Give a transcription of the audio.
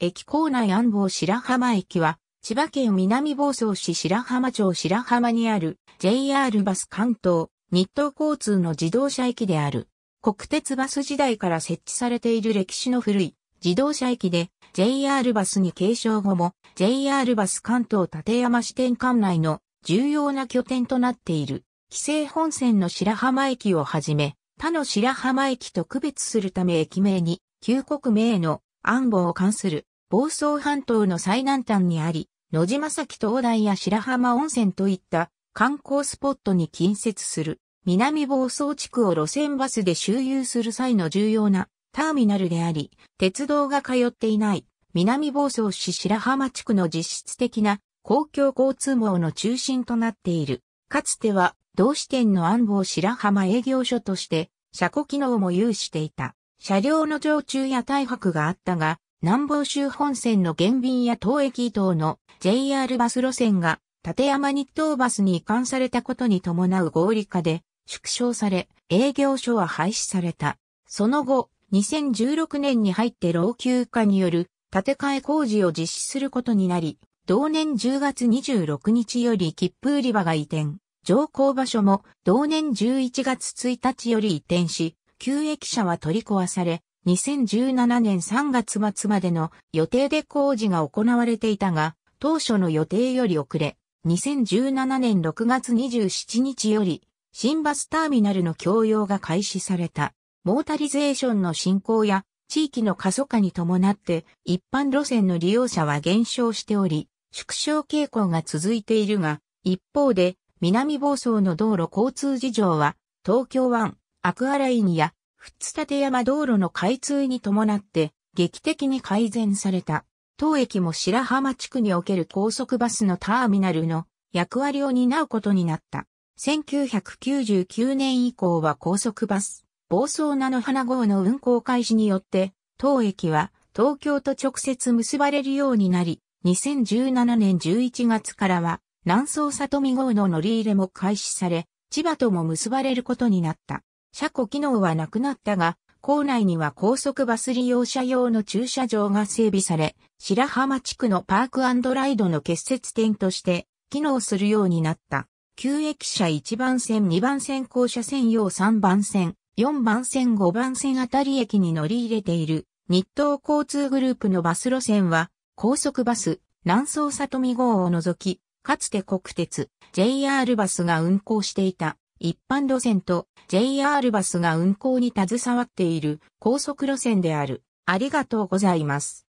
駅構内安房白浜駅は、千葉県南房総市白浜町白浜にある JR バス関東、日東交通の自動車駅である。国鉄バス時代から設置されている歴史の古い自動車駅で JR バスに継承後も JR バス関東立山支店管内の重要な拠点となっている。規制本線の白浜駅をはじめ、他の白浜駅と区別するため駅名に旧国名の安房を関する房総半島の最南端にあり、野島崎灯台や白浜温泉といった観光スポットに近接する南房総地区を路線バスで周遊する際の重要なターミナルであり、鉄道が通っていない南房総市白浜地区の実質的な公共交通網の中心となっている。かつては同支店の安房白浜営業所として車庫機能も有していた。車両の常駐や大白があったが、南房州本線の減便や東駅等の JR バス路線が立山日東バスに移管されたことに伴う合理化で縮小され、営業所は廃止された。その後、2016年に入って老朽化による建て替え工事を実施することになり、同年10月26日より切符売り場が移転、乗降場所も同年11月1日より移転し、旧駅舎は取り壊され、2017年3月末までの予定で工事が行われていたが、当初の予定より遅れ、2017年6月27日より、新バスターミナルの供用が開始された。モータリゼーションの進行や地域の過疎化に伴って一般路線の利用者は減少しており、縮小傾向が続いているが、一方で南房総の道路交通事情は東京湾アクアラインや、フッツ立山道路の開通に伴って、劇的に改善された。当駅も白浜地区における高速バスのターミナルの役割を担うことになった。1999年以降は高速バス、暴走菜の花号の運行開始によって、当駅は東京と直接結ばれるようになり、2017年11月からは、南総里見号の乗り入れも開始され、千葉とも結ばれることになった。車庫機能はなくなったが、校内には高速バス利用者用の駐車場が整備され、白浜地区のパークライドの結節点として機能するようになった。旧駅舎1番線2番線校舎線用3番線、4番線5番線あたり駅に乗り入れている日東交通グループのバス路線は高速バス、南総里見号を除き、かつて国鉄、JR バスが運行していた。一般路線と JR バスが運行に携わっている高速路線である。ありがとうございます。